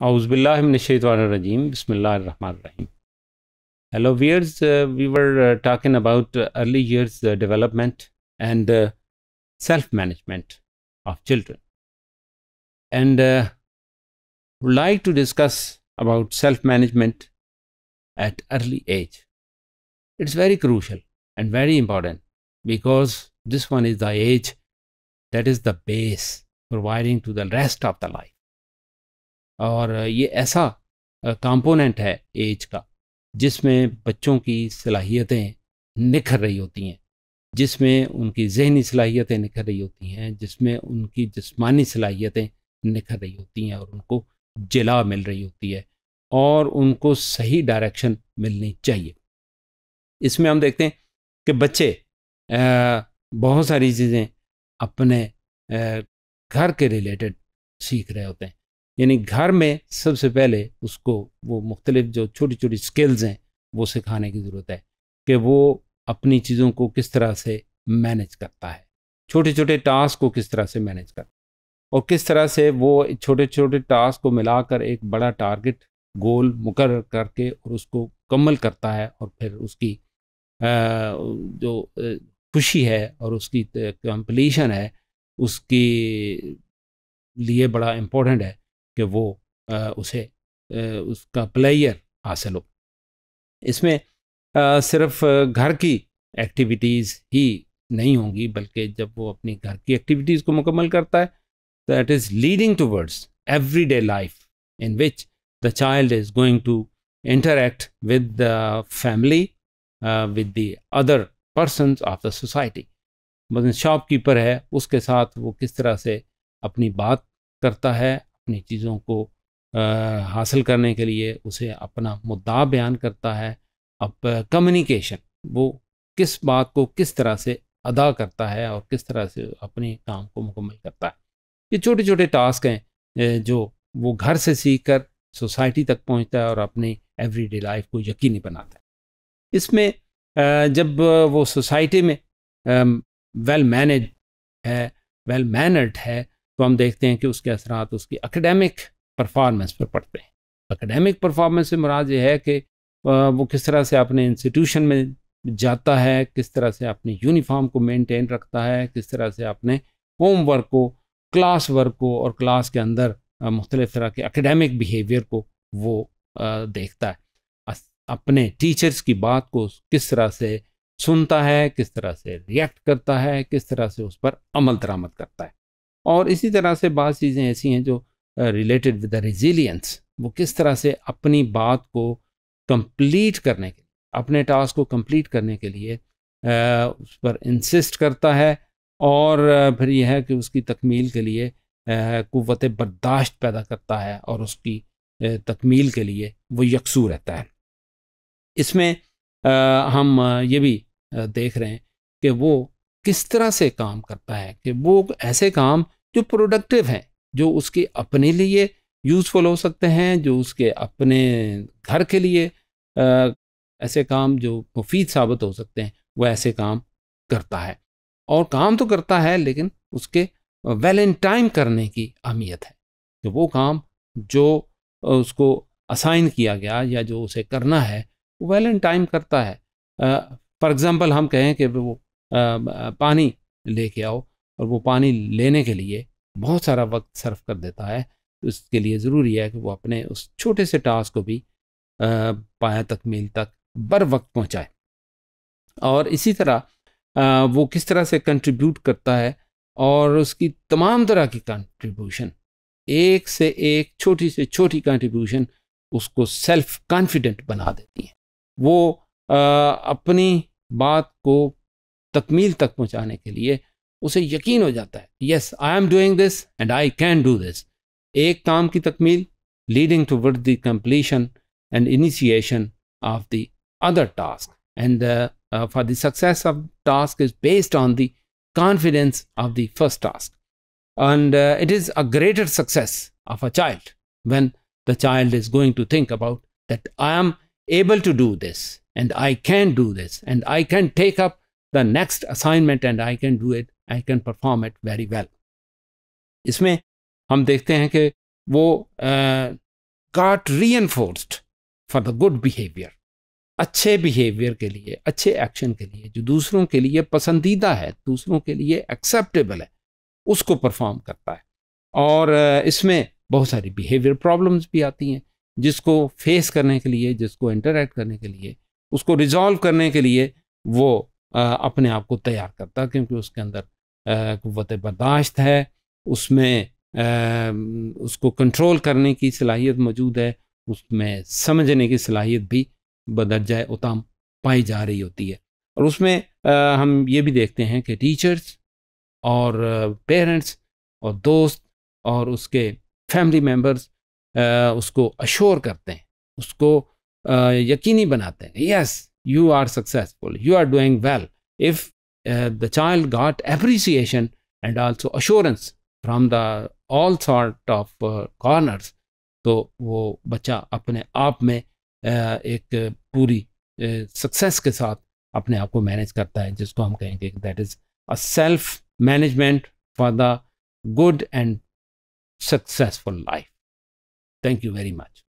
Auzubillahiminashaitanirrajim. Bismillahirrahmanirrahim. Hello, viewers. Uh, we were uh, talking about uh, early years uh, development and uh, self-management of children. And uh, would like to discuss about self-management at early age. It's very crucial and very important because this one is the age that is the base providing to the rest of the life और ये ऐसा component है as का जिसमें बच्चों की सलाहियतें निखर रही होती हैं जिसमें उनकी जहनी सलाहियतें निखर रही होती हैं जिसमें उनकी जिस्मानी सलाहियतें निखर रही होती हैं और उनको जला मिल रही होती है और उनको सही डायरेक्शन मिलनी चाहिए इसमें हम देखते हैं कि बच्चे बहुत सारी चीज़ें अपने घर के रिलेटेड सीख रहे होते हैं यानी घर में सबसे पहले उसको वो मुख्तलिफ जो छोटी छोटी स्किल्स हैं वो सिखाने की ज़रूरत है कि वो अपनी चीज़ों को किस तरह से मैनेज करता है छोटे छोटे टास्क को किस तरह से मैनेज करता है और किस तरह से वो छोटे छोटे टास्क को मिलाकर एक बड़ा टारगेट गोल मुकर करके और उसको मुकम्मल करता है और फिर उसकी जो खुशी है और उसकी कंप्लीशन है उसकी लिए बड़ा इम्पोर्टेंट है कि वो उसे उसका प्लेयर हासिल हो इसमें सिर्फ घर की एक्टिविटीज़ ही नहीं होंगी बल्कि जब वो अपनी घर की एक्टिविटीज़ को मुकम्मल करता है that is leading towards every day life in which the child is going to interact with the family with the other person of the society मतलब शॉपकीपर है उसके साथ वो किस तरह से अपनी बात करता है अपनी चीज़ों को आ, हासिल करने के लिए उसे अपना मुद्दा बयान करता है अब कम्युनिकेशन वो किस बात को किस तरह से अदा करता है और किस तरह से अपने काम को मुकम्मल करता है ये छोटे छोटे टास्क हैं जो वो घर से सीख कर सोसाइटी तक पहुंचता है और अपनी एवरीडे लाइफ को यकीनी बनाता है इसमें जब वो सोसाइटी में वेल मैनेज है वेल मैनर्ड है तो हम देखते हैं कि उसके असरात उसकी अकेडेमिक परफॉर्मेंस पर पड़ते हैं अकेडेमिक परफॉर्मेंस से मुराद ये है कि वो किस तरह से अपने इंस्टीट्यूशन में जाता है किस तरह से अपने यूनिफॉर्म को मेंटेन रखता है किस तरह से अपने होम वर्क को क्लास वर्क को और क्लास के अंदर मुख्तलिफ़ तरह के अकेडेमिक बिहेवियर को वो देखता है अपने टीचर्स की बात को किस तरह से सुनता है किस तरह से रिएक्ट करता है किस तरह से उस पर अमल दरामद करता है और इसी तरह से बात चीज़ें ऐसी हैं जो रिलेटेड विद द रिजिलियंस वो किस तरह से अपनी बात को कंप्लीट करने के अपने टास्क को कंप्लीट करने के लिए आ, उस पर इंसिस्ट करता है और फिर यह है कि उसकी तकमील के लिए कुत बर्दाश्त पैदा करता है और उसकी तकमील के लिए वो यकसू रहता है इसमें आ, हम ये भी देख रहे हैं कि वो किस तरह से काम करता है कि वो ऐसे काम जो प्रोडक्टिव हैं जो उसके अपने लिए यूज़फुल हो सकते हैं जो उसके अपने घर के लिए आ, ऐसे काम जो मुफीद साबित हो सकते हैं वह ऐसे काम करता है और काम तो करता है लेकिन उसके वेल इन टाइम करने की अहमियत है कि वो काम जो उसको असाइन किया गया या जो उसे करना है वो वेल इन टाइम करता है फॉर एग्ज़ाम्पल हम कहें कि वो पानी लेके आओ और वो पानी लेने के लिए बहुत सारा वक्त सर्व कर देता है तो इसके लिए ज़रूरी है कि वो अपने उस छोटे से टास्क को भी पाया मील तक बर वक्त पहुँचाए और इसी तरह वो किस तरह से कंट्रीब्यूट करता है और उसकी तमाम तरह की कंट्रीब्यूशन एक से एक छोटी से छोटी कंट्रीब्यूशन उसको सेल्फ कॉन्फिडेंट बना देती है वो अपनी बात को तकमील तक पहुंचाने के लिए उसे यकीन हो जाता है yes I am doing this and I can do this एक काम की तकमील leading towards the completion and initiation of the other task and for the success of task is based on the confidence of the first task and it is a greater success of a child when the child is going to think about that I am able to do this and I can do this and I can take up the next assignment and I can do it, I can perform it very well. इसमें हम देखते हैं कि वो uh, reinforced for the good behaviour अच्छे behaviour के लिए अच्छे एक्शन के लिए जो दूसरों के लिए पसंदीदा है दूसरों के लिए एक्सेप्टेबल है उसको परफॉर्म करता है और इसमें बहुत सारी बिहेवियर प्रॉब्लम्स भी आती हैं जिसको फेस करने के लिए जिसको इंटरेक्ट करने के लिए उसको रिजॉल्व करने के लिए वो अपने आप को तैयार करता है क्योंकि उसके अंदर कुत बर्दाश्त है उसमें उसको कंट्रोल करने की सलाहियत मौजूद है उसमें समझने की सलाहियत भी बदर जाए पाई जा रही होती है और उसमें हम ये भी देखते हैं कि टीचर्स और पेरेंट्स और दोस्त और उसके फैमिली मेम्बर्स उसको अशोर करते हैं उसको यकीनी बनाते हैं yes you are successful, you are doing well. If uh, the child got appreciation and also assurance from the all sort of uh, corners, तो वो बच्चा अपने आप में एक पूरी सक्सेस के साथ अपने आप को मैनेज करता है जिसको हम कहेंगे that is a self management for the good and successful life. Thank you very much.